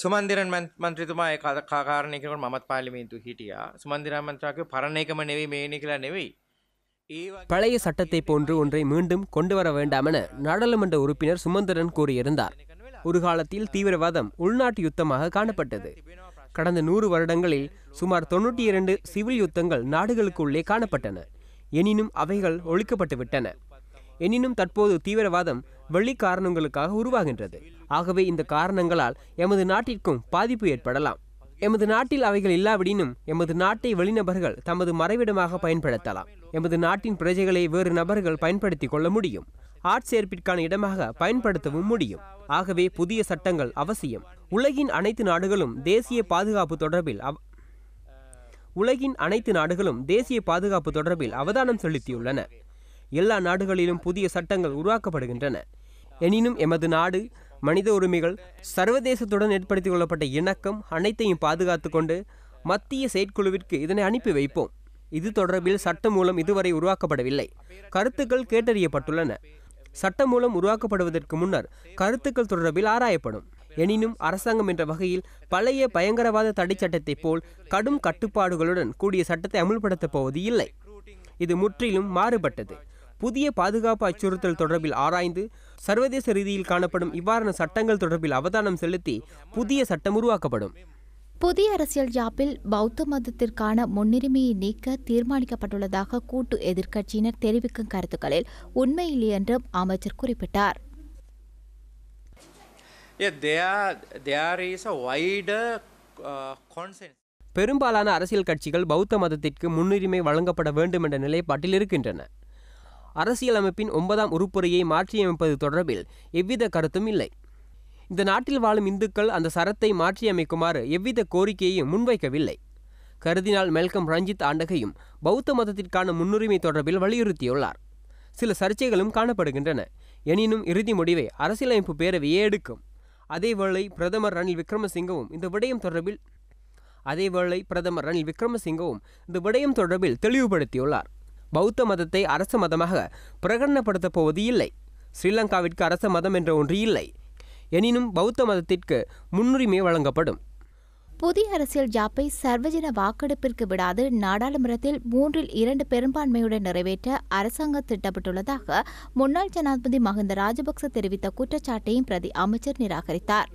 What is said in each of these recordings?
සුමන්දිරන් මන්ත්‍රතුමා කාරණයකට මත් පාලිමින්තු හිටිය சுமந்திராமன்றாக்கு பரநேகம navy மேனிக்கல navy பழைய சட்டத்தை போன்று ஒன்றை மீண்டும் கொண்டு வர வேண்டாமென நாடாளுமன்ற உறுப்பினர் சுமந்திரன் கூறியிருந்தார் ஒரு காலத்தில் தீவிரவாதம் உள்நாட்டு யுத்தமாக காணப்பட்டது கடந்த நூறு வருடங்களில் சுமார் தொன்னூற்றி இரண்டு சிவில் யுத்தங்கள் நாடுகளுக்குள்ளே காணப்பட்டன எனினும் அவைகள் ஒழிக்கப்பட்டு விட்டன எனினும் தற்போது தீவிரவாதம் வெள்ளி காரணங்களுக்காக உருவாகின்றது ஆகவே இந்த காரணங்களால் எமது நாட்டிற்கும் பாதிப்பு ஏற்படலாம் எமது நாட்டில் அவைகள் இல்லாவிடினும் எமது நாட்டை வெளிநபர்கள் தமது மறைவிடமாக பயன்படுத்தலாம் எமது நாட்டின் பிரஜைகளை வேறு நபர்கள் பயன்படுத்தி கொள்ள முடியும் ஆட்சேர்ப்பிற்கான இடமாக பயன்படுத்தவும் முடியும் ஆகவே புதிய சட்டங்கள் அவசியம் உலகின் அனைத்து நாடுகளும் தேசிய பாதுகாப்பு தொடர்பில் உலகின் அனைத்து நாடுகளும் தேசிய பாதுகாப்பு தொடர்பில் அவதானம் செலுத்தியுள்ளன எல்லா நாடுகளிலும் புதிய சட்டங்கள் உருவாக்கப்படுகின்றன எனினும் எமது நாடு மனித உரிமைகள் சர்வதேசத்துடன் ஏற்படுத்திக் கொள்ளப்பட்ட இணக்கம் அனைத்தையும் பாதுகாத்து கொண்டு மத்திய செயற்குழுவிற்கு இதனை அனுப்பி வைப்போம் இது தொடர்பில் சட்டம் மூலம் இதுவரை உருவாக்கப்படவில்லை கருத்துக்கள் கேட்டறியப்பட்டுள்ளன சட்டம் மூலம் உருவாக்கப்படுவதற்கு முன்னர் கருத்துக்கள் தொடர்பில் ஆராயப்படும் எனினும் அரசாங்கம் என்ற வகையில் பழைய பயங்கரவாத தடை சட்டத்தைப் போல் கடும் கட்டுப்பாடுகளுடன் கூடிய சட்டத்தை அமுல்படுத்தப் போவது இல்லை இது முற்றிலும் மாறுபட்டது புதிய பாதுகாப்பு அச்சுறுத்தல் தொடர்பில் ஆராய்ந்து சர்வதேச ரீதியில் காணப்படும் இவ்வாறான சட்டங்கள் தொடர்பில் அவதானம் செலுத்தி புதிய சட்டம் உருவாக்கப்படும் புதிய அரசியல் யாப்பில் பௌத்த மதத்திற்கான முன்னுரிமையை நீக்க தீர்மானிக்கப்பட்டுள்ளதாக கூட்டு எதிர்க்கட்சியினர் தெரிவிக்கும் கருத்துக்களில் உண்மையில்லை என்றும் அமைச்சர் குறிப்பிட்டார் uh, பெரும்பாலான அரசியல் கட்சிகள் பௌத்த மதத்திற்கு முன்னுரிமை வழங்கப்பட வேண்டும் என்ற நிலைப்பாட்டில் இருக்கின்றன அரசியலமைப்பின் ஒன்பதாம் உறுப்புறையை மாற்றியமைப்பது தொடர்பில் எவ்வித கருத்தும் இல்லை இந்த நாட்டில் வாழும் இந்துக்கள் அந்த சரத்தை மாற்றியமைக்குமாறு எவ்வித கோரிக்கையையும் முன்வைக்கவில்லை கருதினால் மெல்கம் ரஞ்சித் ஆண்டகையும் பௌத்த மதத்திற்கான முன்னுரிமை தொடர்பில் வலியுறுத்தியுள்ளார் சில சர்ச்சைகளும் காணப்படுகின்றன எனினும் இறுதி முடிவை அரசியலமைப்பு பேரவையே எடுக்கும் அதேவேளை பிரதமர் ரணில் விக்ரமசிங்கவும் இந்த விடயம் தொடர்பில் அதேவேளை பிரதமர் ரணில் விக்ரமசிங்கவும் இந்த விடயம் தொடர்பில் தெளிவுபடுத்தியுள்ளார் பௌத்த மதத்தை அரச மதமாக பிரகடனப்படுத்தப் போவது இல்லை ஸ்ரீலங்காவிற்கு அரச மதம் என்ற ஒன்று இல்லை எனினும் பௌத்த மதத்திற்கு முன்னுரிமை வழங்கப்படும் புதிய அரசியல் ஜாப்பை சர்வஜன வாக்கெடுப்பிற்கு விடாது நாடாளுமன்றத்தில் மூன்றில் இரண்டு பெரும்பான்மையுடன் நிறைவேற்ற அரசாங்கம் திட்டப்பட்டுள்ளதாக முன்னாள் ஜனாதிபதி மகிந்த ராஜபக்ச தெரிவித்த குற்றச்சாட்டையும் பிரதி அமைச்சர் நிராகரித்தார்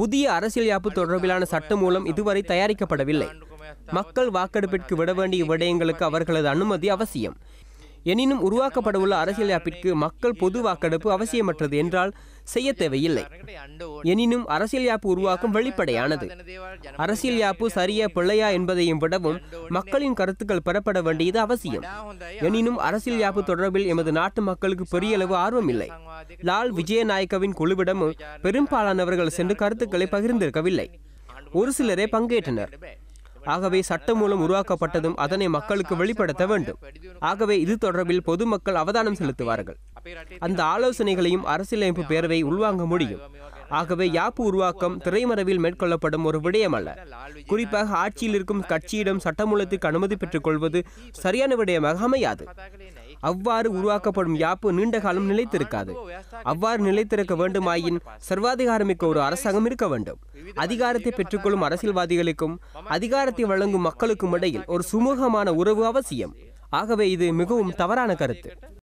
புதிய அரசியல் யாப்பு தொடர்பிலான சட்டம் மூலம் இதுவரை தயாரிக்கப்படவில்லை மக்கள் வாக்கெடுப்பிற்கு விட வேண்டிய விடயங்களுக்கு அவர்களது அனுமதி அவசியம் எனினும் உருவாக்கப்படவுள்ள அரசியல் யாப்பிற்கு மக்கள் பொது வாக்கெடுப்பு அவசியமற்றது என்றால் செய்ய தேவையில்லை எனினும் அரசியல் யாப்பு உருவாக்கும் வெளிப்படையானது அரசியல் யாப்பு சரியா பிள்ளையா என்பதையும் விடவும் மக்களின் கருத்துக்கள் பெறப்பட வேண்டியது அவசியம் எனினும் அரசியல் யாப்பு தொடர்பில் எமது நாட்டு மக்களுக்கு பெரிய அளவு ஆர்வம் இல்லை லால் விஜயநாயக்கவின் குழுவிடமும் பெரும்பாலானவர்கள் சென்று கருத்துக்களை பகிர்ந்திருக்கவில்லை ஒரு சிலரே பங்கேற்றனர் ஆகவே சட்டம் மூலம் உருவாக்கப்பட்டதும் அதனை மக்களுக்கு வெளிப்படுத்த வேண்டும் ஆகவே இது தொடர்பில் பொதுமக்கள் அவதானம் செலுத்துவார்கள் அந்த ஆலோசனைகளையும் அரசியலமைப்பு பேரவை உள்வாங்க முடியும் ஆகவே யாப்பு உருவாக்கம் திரைமறைவில் மேற்கொள்ளப்படும் ஒரு விடயம் அல்ல குறிப்பாக ஆட்சியில் இருக்கும் கட்சியிடம் சட்டமூலத்துக்கு அனுமதி பெற்றுக் கொள்வது சரியான விடயமாக அமையாது அவ்வாறு உருவாக்கப்படும் யாப்பு நீண்ட காலம் நிலைத்திருக்காது அவ்வாறு நிலைத்திருக்க வேண்டுமாயின் சர்வாதிகாரமிக்க ஒரு அரசாங்கம் இருக்க வேண்டும் அதிகாரத்தை பெற்றுக்கொள்ளும் அரசியல்வாதிகளுக்கும் அதிகாரத்தை வழங்கும் மக்களுக்கும் இடையில் ஒரு சுமூகமான உறவு அவசியம் ஆகவே இது மிகவும் தவறான கருத்து